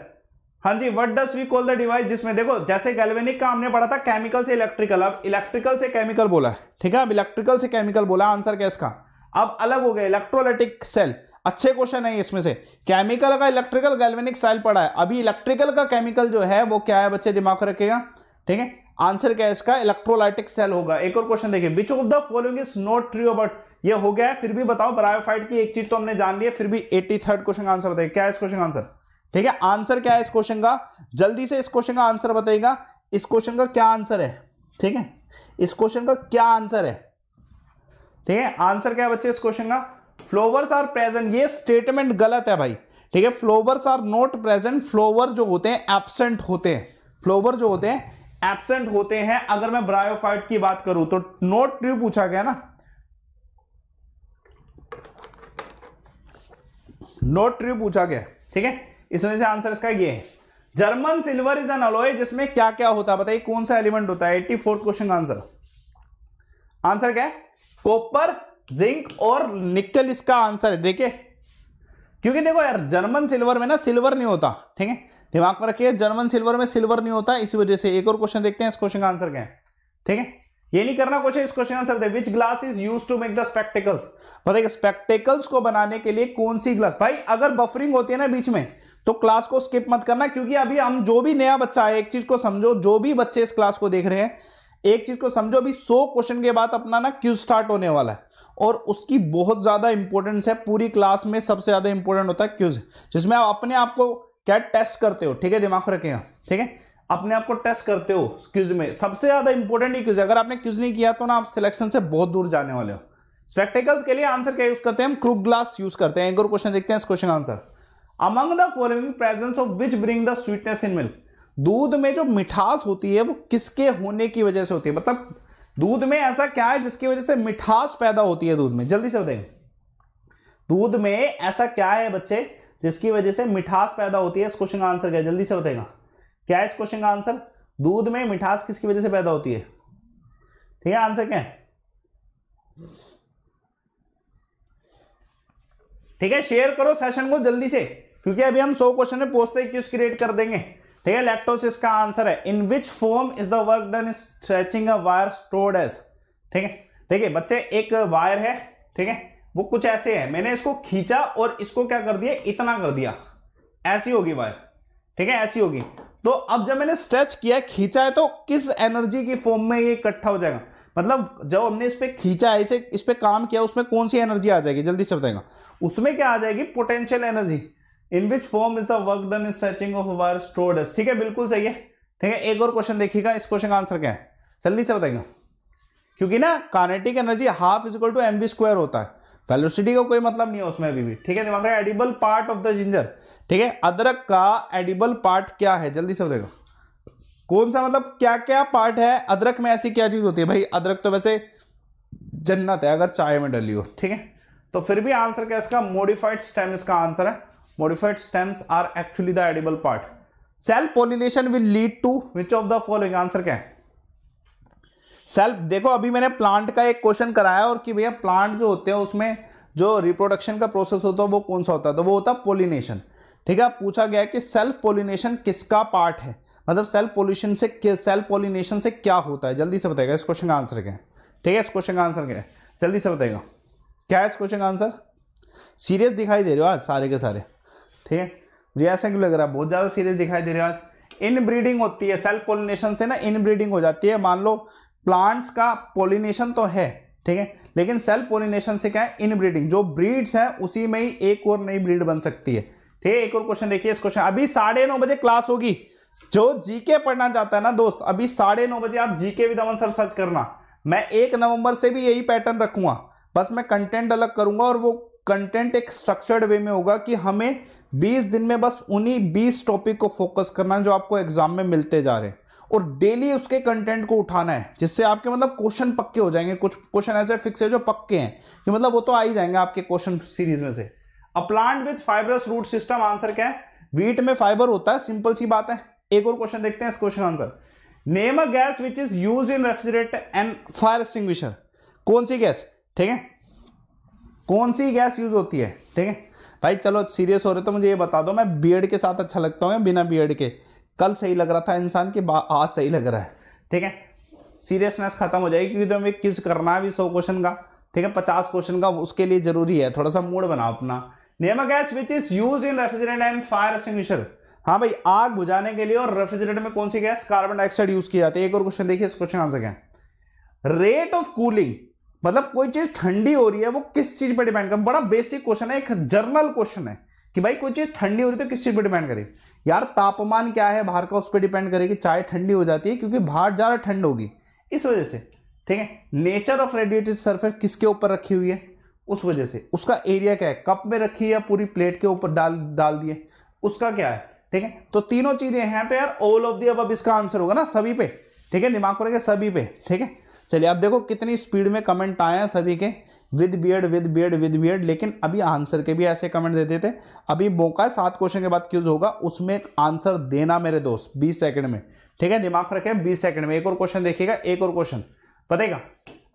हाँ जी what does we call the device जिसमें देखो जैसे गैल्वेनिक का हमने पढ़ा था केमिकल से इलेक्ट्रिकल अब इलेक्ट्रिकल से केमिकल बोला है ठीक है अब इलेक्ट्रिकल से केमिकल बोला आंसर क्या इसका अब अलग हो गया इलेक्ट्रोलाइटिक सेल अच्छे क्वेश्चन है इसमें से केमिकल का इलेक्ट्रिकल गैल्वेनिक साइल पढ़ा है अभी इलेक्ट्रिकल का केमिकल जो है वो क्या है बच्चे दिमाग रखेगा ठीक है आंसर क्या है इसका इलेक्ट्रोलाइटिक सेल होगा एक और क्वेश्चन देखिए which of the following is not true but ये हो गया है फिर भी बताओ ब्रायोफाइट की एक चीज तो हमने जान लिया फिर भी एट्टी थर्ड क्वेश्चन का आंसर बताइए क्या है इस क्वेश्चन का आंसर ठीक है आंसर क्या है इस क्वेश्चन का जल्दी से इस क्वेश्चन का आंसर बताइएगा इस क्वेश्चन का क्या आंसर है ठीक है इस क्वेश्चन का क्या आंसर है ठीक है आंसर क्या है बच्चे इस क्वेश्चन का फ्लोवर्स आर प्रेजेंट ये स्टेटमेंट गलत है भाई ठीक है flowers are not present flower जो होते हैं एबसेंट होते हैं फ्लोवर जो होते हैं एबसेंट होते हैं अगर मैं ब्रायोफाइट की बात करूं तो नोट ट्रू पूछा गया ना नोट ट्रू पूछा गया ठीक है इसमें से आंसर इसका ये है German silver is an alloy जिसमें क्या क्या होता है बताइए कौन सा एलिमेंट होता है एट्टी फोर्थ क्वेश्चन का आंसर आंसर क्या है कॉपर जिंक और निकल इसका आंसर है देखिए क्योंकि देखो यार जर्मन सिल्वर में ना सिल्वर नहीं होता ठीक है दिमाग में रखिए जर्मन सिल्वर में सिल्वर नहीं होता इसी वजह से एक और क्वेश्चन देखते हैं इस क्वेश्चन का आंसर क्या है ठीक है ये नहीं करना क्वेश्चन इस क्वेश्चन आंसर दे which glass is use to make the spectacles बताइए स्पेक्टिकल्स को बनाने के लिए कौन सी ग्लास भाई अगर बफरिंग होती है ना बीच में तो क्लास को स्किप मत करना क्योंकि अभी हम जो भी नया बच्चा है एक चीज को समझो जो भी बच्चे इस क्लास को देख रहे हैं एक चीज को समझो अभी सौ क्वेश्चन के बाद अपना ना क्यूज स्टार्ट होने वाला है और उसकी बहुत ज़्यादा इंपॉर्टेंस है पूरी क्लास में सबसे ज़्यादा इंपॉर्टेंट होता है क्यूज जिसमें आप अपने आप को क्या टेस्ट करते हो ठीक है दिमाग रखेगा ठीक है अपने आप को टेस्ट करते हो क्यूज में सबसे ज़्यादा इंपॉर्टेंट ही क्यूज अगर आपने क्यूज नहीं किया तो ना आप सिलेक्शन से बहुत दूर जाने वाले हो स्पेक्टिकल्स के लिए आंसर क्या यूज करते हैं हम क्रूप ग्लास यूज करते हैं एक और क्वेश्चन देखते हैं इस question answer among the following presence of which bring the sweetness in milk दूध में जो मिठास होती है वो किसके होने की वजह से होती है मतलब दूध में ऐसा क्या है जिसकी वजह से मिठास पैदा होती है दूध में जल्दी से बताइए दूध में ऐसा क्या है बच्चे जिसकी वजह से मिठास पैदा होती है इस क्वेश्चन का आंसर क्या है जल्दी से बताएगा क्या है इस क्वेश्चन का आंसर दूध में मिठास किसकी वजह से पैदा होती है ठीक है आंसर क्या है ठीक है शेयर करो सेशन को जल्दी से क्योंकि अभी हम सौ क्वेश्चन में पूछते क्यूज क्रिएट कर देंगे ठीक है लैक्टोस इसका आंसर है in which form is the work done stretching a wire stored as ठीक है है बच्चे एक वायर है ठीक है वो कुछ ऐसे है मैंने इसको खींचा और इसको क्या कर दिया इतना कर दिया ऐसी होगी वायर ठीक है ऐसी होगी तो अब जब मैंने स्ट्रेच किया खींचा है तो किस एनर्जी की फॉर्म में ये इकट्ठा हो जाएगा मतलब जब हमने इस पर खींचा है इसे इस पर काम किया उसमें कौन सी एनर्जी आ जाएगी जल्दी से बताएगा उसमें क्या आ जाएगी potential energy in which form is the work done stretching of wire stored ठीक है बिल्कुल सही है ठीक है एक और क्वेश्चन देखिएगा इस क्वेश्चन का आंसर क्या है जल्दी से बताइए क्योंकि ना kinetic energy half is equal to M V square होता है वेलोसिटी का कोई मतलब नहीं है उसमें अभी भी ठीक है दिमाग edible part of the ginger ठीक है अदरक का एडिबल पार्ट क्या है जल्दी से बताएगा कौन सा मतलब क्या क्या पार्ट है अदरक में ऐसी क्या चीज होती है भाई अदरक तो वैसे जन्नत है अगर चाय में डली हो ठीक है तो फिर भी आंसर क्या इसका मॉडिफाइड स्टेम इसका आंसर है modified stems are actually the edible part self pollination will lead to which of the following answer क्या है सेल्फ देखो अभी मैंने प्लांट का एक क्वेश्चन कराया और कि भैया प्लांट जो होते हैं उसमें जो रिप्रोडक्शन का प्रोसेस होता है वो कौन सा होता है तो वो होता है पोलिनेशन ठीक है पूछा गया कि सेल्फ पोलिनेशन किसका पार्ट है मतलब सेल्फ पोल्यूशन से सेल्फ पोलिनेशन से क्या होता है जल्दी से बताएगा इस क्वेश्चन का आंसर क्या है ठीक है इस क्वेश्चन का आंसर क्या है जल्दी से बताएगा क्या है इस क्वेश्चन का आंसर सीरियस दिखाई दे रहे हो आज सारे के सारे ठीक है मुझे ऐसा क्यों लग रहा है बहुत ज़्यादा सीरियस दिखाई दे रहा है इन ब्रीडिंग होती है सेल्फ पोलिनेशन से ना इन ब्रीडिंग हो जाती है मान लो प्लांट्स का पोलिनेशन तो है ठीक है लेकिन सेल्फ पोलिनेशन से क्या है इन ब्रीडिंग जो ब्रीड्स है उसी में ही एक और नई ब्रीड बन सकती है ठीक है एक और क्वेश्चन देखिए इस क्वेश्चन अभी साढ़े नौ बजे क्लास होगी जो जीके पढ़ना चाहता है ना दोस्त अभी साढ़े नौ बजे आप जीके विद आंसर सर्च करना मैं एक नवंबर से भी यही पैटर्न रखूंगा बस मैं कंटेंट अलग करूंगा और वो कंटेंट एक स्ट्रक्चर्ड वे में होगा कि हमें 20 दिन में बस उन्हीं 20 टॉपिक को फोकस करना है जो आपको एग्जाम में मिलते जा रहे हैं और डेली उसके कंटेंट को उठाना है जिससे आपके मतलब क्वेश्चन पक्के हो जाएंगे कुछ क्वेश्चन ऐसे फिक्स है जो पक्के हैं कि मतलब वो तो आ ही जाएंगे आपके क्वेश्चन सीरीज में से a plant with fibrous root system answer क्या है वीट में फाइबर होता है सिंपल सी बात है एक और क्वेश्चन देखते हैं इस question answer name a gas which is use in refrigerator and fire extinguisher कौन सी गैस ठीक है कौन सी गैस यूज होती है ठीक है भाई चलो सीरियस हो रहे तो मुझे ये बता दो मैं बियर्ड के साथ अच्छा लगता हूँ बिना बियर्ड के कल सही लग रहा था इंसान के आज सही लग रहा है ठीक है सीरियसनेस खत्म हो जाएगी क्योंकि तुम्हें किस करना है भी सौ क्वेश्चन का ठीक है पचास क्वेश्चन का उसके लिए जरूरी है थोड़ा सा मूड बनाओ अपना name a gas which is use in refrigerate and fire extinguisher हाँ भाई आग बुझाने के लिए और रेफ्रिजरेटर में कौन सी गैस कार्बन डाइऑक्साइड यूज की जाती है एक और क्वेश्चन देखिए इस क्वेश्चन आंसर क्या रेट ऑफ कूलिंग मतलब कोई चीज ठंडी हो रही है वो किस चीज पर डिपेंड कर बड़ा बेसिक क्वेश्चन है एक जर्नल क्वेश्चन है कि भाई कोई चीज ठंडी हो रही है तो किस चीज पर डिपेंड करे यार तापमान क्या है बाहर का उस पर डिपेंड करेगी चाय ठंडी हो जाती है क्योंकि बाहर ज्यादा ठंड होगी इस वजह से ठीक है नेचर ऑफ रेडिएटेड सरफेस किसके ऊपर रखी हुई है उस वजह से उसका एरिया क्या है कप में रखी है पूरी प्लेट के ऊपर डाल डाल दिए उसका क्या है ठीक है तो तीनों चीजें हैं तो यार ऑल ऑफ दी अब इसका आंसर होगा ना सभी पे ठीक है दिमाग पर सभी पे ठीक है चलिए अब देखो कितनी स्पीड में कमेंट आए हैं सभी के with beard with beard with beard लेकिन अभी आंसर के भी ऐसे कमेंट देते थे अभी मौका है सात क्वेश्चन के बाद क्यूज होगा उसमें आंसर देना मेरे दोस्त बीस सेकंड में ठीक है दिमाग रखें बीस सेकंड में एक और क्वेश्चन देखिएगा एक और क्वेश्चन बताएगा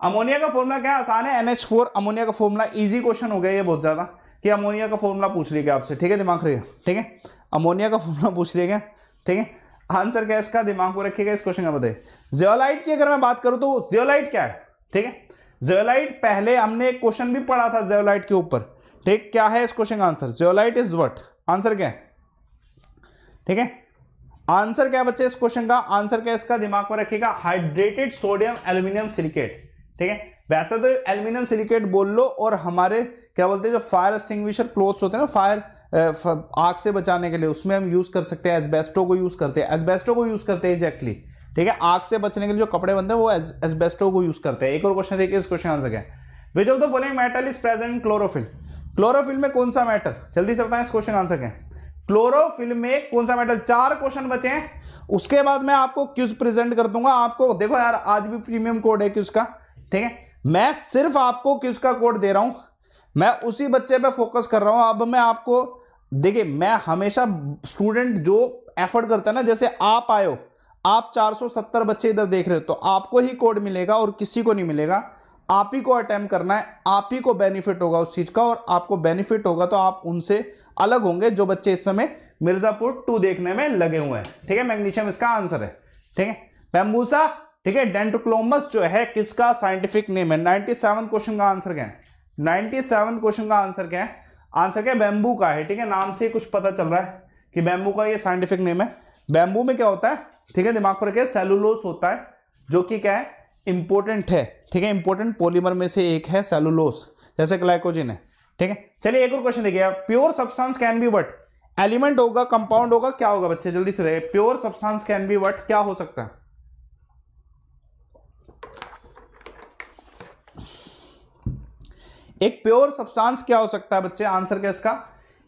अमोनिया का फॉर्मूला क्या आसान है एनएच फोर अमोनिया का फॉर्मूला इजी क्वेश्चन हो गया ये बहुत ज्यादा कि अमोनिया का फॉर्मूला पूछ लिया आपसे ठीक है दिमाग रखिए ठीक है अमोनिया का फॉर्मूला पूछ लिया ठीक है आंसर क्या है इसका दिमाग को रखिएगा इस क्वेश्चन का बताए जियोलाइट की अगर मैं बात करूं तो जियोलाइट क्या है ठीक है जियोलाइट पहले हमने एक क्वेश्चन भी पढ़ा था जियोलाइट के ऊपर ठीक क्या है इस क्वेश्चन का answer zeolite is what answer क्या है ठीक है आंसर क्या है बच्चे इस क्वेश्चन का आंसर क्या है इसका दिमाग में रखिएगा हाइड्रेटेड सोडियम एल्यूमिनियम सिलिकेट ठीक है वैसे तो एल्यूमिनियम सिलिकेट बोल लो और हमारे क्या बोलते हैं जो फायर एक्सटिंग्विशर क्लोथ्स होते हैं ना फायर आग से बचाने के लिए उसमें हम यूज़ कर सकते हैं एजबेस्टो को यूज़ करते हैं एजबेस्टो को यूज़ करते हैं एक्जैक्टली ठीक है आग से बचने के लिए जो कपड़े बनते हैं वो एजबेस्टो को यूज़ करते हैं एक और क्वेश्चन देखिए इस क्वेश्चन आंसर क्या which of the following metal is present chlorophyll chlorophyll में कौन सा मेटल जल्दी से बताएं इस क्वेश्चन आंसर क्या क्लोरोफिल में कौन सा मेटल चार क्वेश्चन बचे हैं उसके बाद मैं आपको क्यूज प्रेजेंट कर दूंगा आपको देखो यार आज भी प्रीमियम कोड है क्यूज का ठीक है मैं सिर्फ आपको क्यूज का कोड दे रहा हूं मैं उसी बच्चे पे फोकस कर रहा हूं अब मैं आपको देखिए मैं हमेशा स्टूडेंट जो एफर्ट करता है ना जैसे आप आयो आप 470 बच्चे इधर देख रहे हो तो आपको ही कोड मिलेगा और किसी को नहीं मिलेगा आप ही को अटैम्प करना है आप ही को बेनिफिट होगा उस चीज़ का और आपको बेनिफिट होगा तो आप उनसे अलग होंगे जो बच्चे इस समय मिर्ज़ापुर टू देखने में लगे हुए हैं ठीक है मैग्नीशियम इसका आंसर है ठीक है बैम्बूसा ठीक है डेंटोक्लोमस जो है किसका साइंटिफिक नेम है नाइनटी क्वेश्चन का आंसर क्या है नाइनटी क्वेश्चन का आंसर क्या है आंसर क्या बैम्बू का है ठीक है नाम से कुछ पता चल रहा है कि बैम्बू का ये साइंटिफिक नेम है बैम्बू में क्या होता है ठीक है दिमाग पर क्या सेलुलोस होता है जो कि क्या है इंपॉर्टेंट है ठीक है इंपॉर्टेंट पॉलीमर में से एक है सेलुलोस जैसे ग्लाइकोजिन है ठीक है चलिए एक और क्वेश्चन देखिए pure substance can be what element होगा कंपाउंड होगा क्या होगा बच्चे जल्दी से देखिए pure substance can be what क्या हो सकता है एक प्योर सब्सटेंस क्या हो सकता है बच्चे आंसर क्या इसका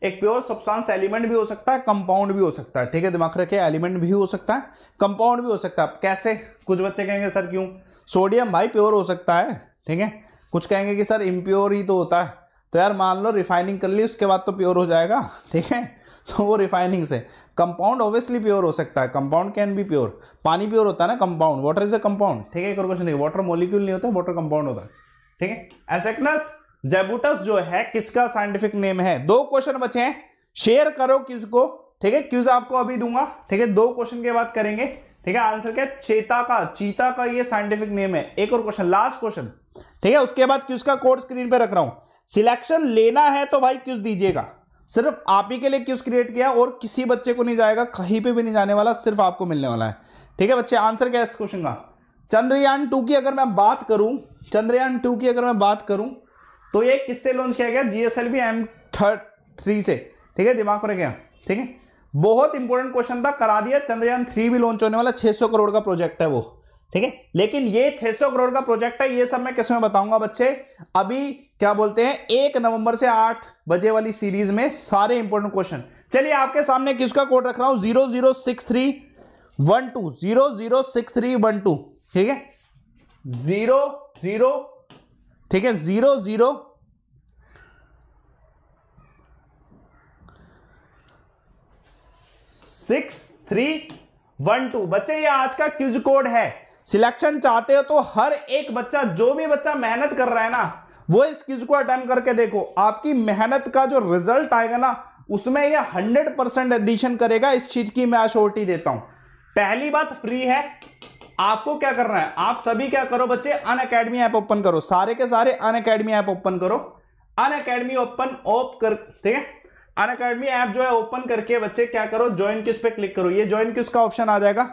एक प्योर सब्सटेंस एलिमेंट भी हो सकता है कंपाउंड भी हो सकता है ठीक है दिमाग रखे एलिमेंट भी हो सकता है कंपाउंड भी हो सकता है कैसे कुछ बच्चे कहेंगे सर क्यों सोडियम भाई प्योर हो सकता है ठीक है कुछ कहेंगे कि सर इम्प्योर ही तो होता है तो यार मान लो रिफाइनिंग कर ली उसके बाद तो प्योर हो जाएगा ठीक है तो वो रिफाइनिंग से कंपाउंड ऑब्वियसली प्योर हो सकता है कंपाउंड कैन बी प्योर पानी प्योर होता है ना compound water is a compound ठीक है एक और क्वेश्चन नहीं वाटर मोलिक्यूल नहीं होता वाटर कंपाउंड होता है ठीक है एसेक्नस जेबुटस जो है किसका साइंटिफिक नेम है दो क्वेश्चन बचे हैं शेयर करो किसको ठीक है क्यूज आपको अभी दूंगा ठीक है दो क्वेश्चन के बाद करेंगे ठीक है आंसर क्या चेता का चीता का ये साइंटिफिक नेम है एक और क्वेश्चन लास्ट क्वेश्चन ठीक है उसके बाद क्यूज का कोड स्क्रीन पे रख रहा हूं सिलेक्शन लेना है तो भाई क्यूज दीजिएगा सिर्फ आप ही के लिए क्यूज क्रिएट किया और किसी बच्चे को नहीं जाएगा कहीं पर भी नहीं जाने वाला सिर्फ आपको मिलने वाला है ठीक है बच्चे आंसर क्या है इस क्वेश्चन का चंद्रयान टू की अगर मैं बात करूं चंद्रयान टू की अगर मैं बात करूं तो ये किससे लॉन्च किया गया G S L V M three से ठीक है दिमाग पर गया ठीक है बहुत इंपॉर्टेंट क्वेश्चन था करा दिया चंद्रयान थ्री भी लॉन्च होने वाला 600 करोड़ का प्रोजेक्ट है वो ठीक है लेकिन ये 600 करोड़ का प्रोजेक्ट है ये सब मैं किस में बताऊंगा बच्चे अभी क्या बोलते हैं एक नवंबर से आठ बजे वाली सीरीज में सारे इंपॉर्टेंट क्वेश्चन चलिए आपके सामने किसका कोड रख रहा हूं zero zero six three one two zero zero six three one two ठीक है जीरो जीरो ठीक है zero zero six three one two बच्चे ये आज का क्यूज कोड है सिलेक्शन चाहते हो तो हर एक बच्चा जो भी बच्चा मेहनत कर रहा है ना वो इस क्यूज को अटेम्प करके देखो आपकी मेहनत का जो रिजल्ट आएगा ना उसमें ये हंड्रेड परसेंट एडिशन करेगा इस चीज की मैं अशोरिटी देता हूं पहली बात फ्री है आपको क्या करना है आप सभी क्या करो बच्चे अन अकेडमी ऐप ओपन करो सारे के सारे अन अकेडमी ऐप ओपन करो अन अकेडमी ओपन ओप कर ठीक है अन अकेडमी ऐप जो है ओपन करके बच्चे क्या करो ज्वाइन किस पे क्लिक करो ये ज्वाइन किस का ऑप्शन आ जाएगा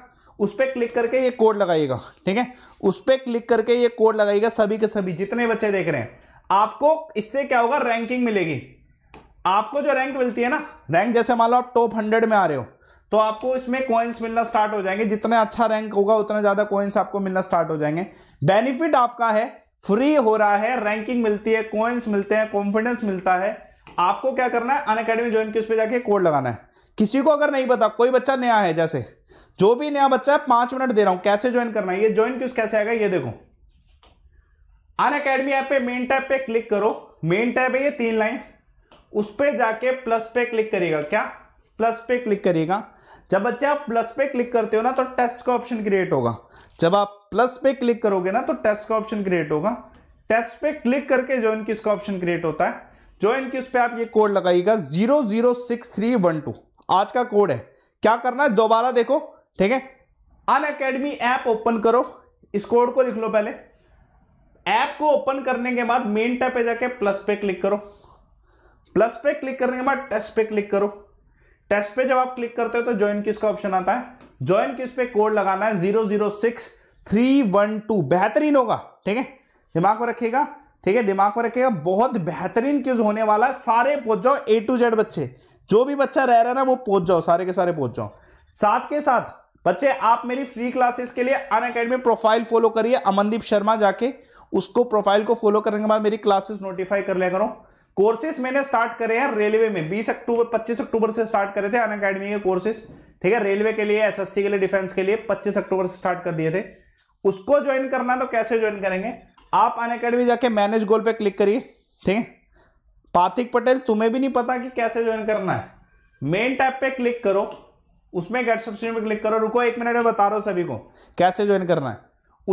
उस पर क्लिक करके ये कोड लगाइएगा ठीक है उस पर क्लिक करके ये कोड लगाइएगा सभी के सभी जितने बच्चे देख रहे हैं आपको इससे क्या होगा रैंकिंग मिलेगी आपको जो रैंक मिलती है ना रैंक जैसे मान लो आप टॉप हंड्रेड में आ रहे हो तो आपको इसमें कॉइन्स मिलना स्टार्ट हो जाएंगे जितना अच्छा रैंक होगा उतना ज़्यादा कॉइन्स आपको मिलना स्टार्ट हो जाएंगे बेनिफिट आपका है फ्री हो रहा है रैंकिंग मिलती है कॉइन्स मिलते हैं कॉन्फिडेंस मिलता है आपको क्या करना है अन अकेडमी ज्वाइन की उस पर जाके कोड लगाना है किसी को अगर नहीं पता कोई बच्चा नया है जैसे जो भी नया बच्चा है पांच मिनट दे रहा हूं कैसे ज्वाइन करना है ये ज्वाइन क्यूज कैसे आएगा ये देखो अन अकेडमी ऐप पे मेन टैब पे क्लिक करो मेन टैब है ये तीन लाइन उस पर जाके प्लस पे क्लिक करिएगा क्या प्लस पे क्लिक करिएगा जब बच्चे आप प्लस पे क्लिक करते हो ना तो टेस्ट का ऑप्शन क्रिएट होगा जब आप प्लस पे क्लिक करोगे ना तो टेस्ट का ऑप्शन क्रिएट होगा टेस्ट पे क्लिक करके ज्वाइन किस का ऑप्शन क्रिएट होता है ज्वाइन किस पे आप ये कोड लगाइएगा zero zero six three one two आज का कोड है क्या करना है दोबारा देखो ठीक है अन अकेडमी ऐप ओपन करो इस कोड को लिख लो पहले ऐप को ओपन करने के बाद मेन टैप पे जाके प्लस पे क्लिक करो प्लस पे क्लिक करने के बाद टेस्ट पे क्लिक करो टेस्ट पे जब आप क्लिक करते हो तो ज्वाइन किस का ऑप्शन आता है ज्वाइन किस पे कोड लगाना है zero zero six three one two बेहतरीन होगा ठीक है दिमाग में रखिएगा ठीक है दिमाग में रखिएगा बहुत बेहतरीन किस होने वाला है सारे पहुंच जाओ ए टू जेड बच्चे जो भी बच्चा रह रहा है ना वो पहुंच जाओ सारे के सारे पहुंच जाओ साथ के साथ बच्चे आप मेरी फ्री क्लासेस के लिए अन अकेडमी प्रोफाइल फॉलो करिए अमनदीप शर्मा जाके उसको प्रोफाइल को फॉलो करने के बाद मेरी क्लासेस नोटिफाई कर लिया करो कोर्सेस मैंने स्टार्ट करे हैं रेलवे में 20 अक्टूबर 25 अक्टूबर से स्टार्ट करे थे अन अकेडमी के कोर्सेस ठीक है रेलवे के लिए एसएससी के लिए डिफेंस के लिए 25 अक्टूबर से स्टार्ट कर दिए थे उसको ज्वाइन करना तो कैसे ज्वाइन करेंगे आप अन अकेडमी जाके मैनेज गोल पे क्लिक करिए ठीक है पार्थिक पटेल तुम्हें भी नहीं पता कि कैसे ज्वाइन करना है मेन टैप पे क्लिक करो उसमें गेट सब्सक्रिप्शन पे क्लिक करो रुको एक मिनट में बता रहा हूं सभी को कैसे ज्वाइन करना है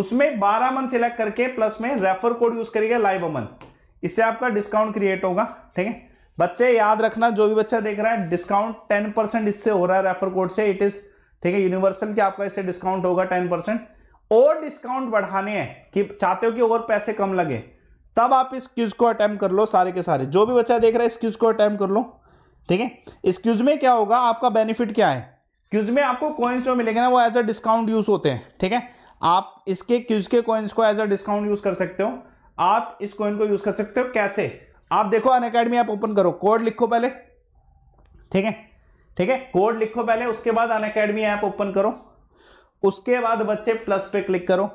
उसमें बारह मंथ सिलेक्ट करके प्लस में रेफर कोड यूज करिएगा लाइव अमन इससे आपका डिस्काउंट क्रिएट होगा ठीक है बच्चे याद रखना जो भी बच्चा देख रहा है डिस्काउंट टेन परसेंट इससे हो रहा है रेफर कोड से इट इज ठीक है यूनिवर्सल की आपका इससे डिस्काउंट होगा टेन परसेंट और डिस्काउंट बढ़ाने हैं कि चाहते हो कि और पैसे कम लगे तब आप इस क्यूज को अटैम्प कर लो सारे के सारे जो भी बच्चा देख रहा है इस क्यूज को अटैम्प कर लो ठीक है इस क्यूज में क्या होगा आपका बेनिफिट क्या है क्यूज में आपको कॉइन्स जो मिलेंगे ना वो एज अ डिस्काउंट यूज होते हैं ठीक है आप इसके क्यूज के कॉइन्स को एज अ डिस्काउंट यूज कर सकते हो आप इस कॉइन को यूज कर सकते हो कैसे आप देखो अन अकेडमी आप ओपन करो कोड लिखो पहले ठीक है ठीक है कोड लिखो पहले उसके बाद अन अकेडमी ऐप ओपन करो उसके बाद बच्चे प्लस पे क्लिक करो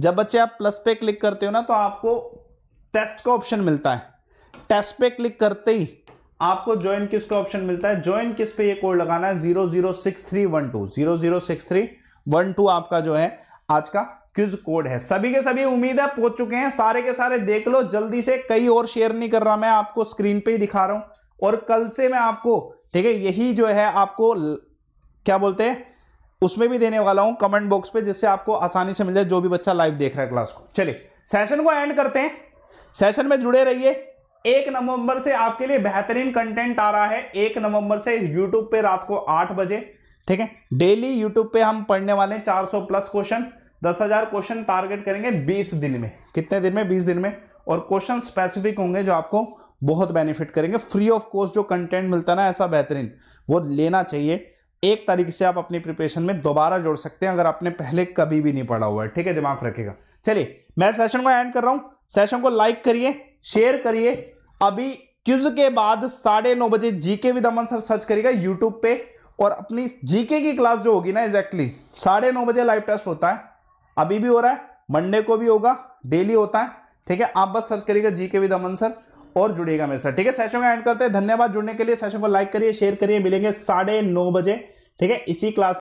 जब बच्चे आप प्लस पे क्लिक करते हो ना तो आपको टेस्ट का ऑप्शन मिलता है टेस्ट पे क्लिक करते ही आपको ज्वाइन किस का ऑप्शन मिलता है ज्वाइन किस पे ये कोड लगाना है zero zero six three one two zero zero six three one two आपका जो है आज का क्विज कोड है सभी के सभी उम्मीद है पहुंच चुके हैं सारे के सारे देख लो जल्दी से कई और शेयर नहीं कर रहा मैं आपको स्क्रीन पे ही दिखा रहा हूं और कल से मैं आपको ठीक है यही जो है आपको क्या बोलते हैं उसमें भी देने वाला हूं कमेंट बॉक्स पे जिससे आपको आसानी से मिल जाए जो भी बच्चा लाइव देख रहा है क्लास को चलिए सेशन को एंड करते हैं सेशन में जुड़े रहिए एक नवंबर से आपके लिए बेहतरीन कंटेंट आ रहा है एक नवंबर से यूट्यूब पे रात को आठ बजे ठीक है डेली यूट्यूब पे हम पढ़ने वाले हैं सौ प्लस क्वेश्चन दस हजार क्वेश्चन टारगेट करेंगे बीस दिन में कितने दिन में बीस दिन में और क्वेश्चन स्पेसिफिक होंगे जो आपको बहुत बेनिफिट करेंगे फ्री ऑफ कॉस्ट जो कंटेंट मिलता ना ऐसा बेहतरीन वो लेना चाहिए एक तरीके से आप अपनी प्रिपरेशन में दोबारा जोड़ सकते हैं अगर आपने पहले कभी भी नहीं पढ़ा हुआ है ठीक है दिमाग रखेगा चलिए मैं सेशन को एंड कर रहा हूं सेशन को लाइक करिए शेयर करिए अभी क्यूज के बाद साढ़े नौ बजे GK with Aman sir search करिएगा यूट्यूब पे और अपनी जीके की क्लास जो होगी ना एग्जैक्टली साढ़े नौ बजे लाइव टेस्ट होता है अभी भी हो रहा है मंडे को भी होगा डेली होता है ठीक है आप बस सर्च करिएगा जीके विद अमन सर और जुड़िएगा मेरे साथ ठीक है सेशन का एंड करते हैं धन्यवाद जुड़ने के लिए सेशन को लाइक करिए शेयर करिए मिलेंगे साढ़े नौ बजे ठीक है इसी क्लास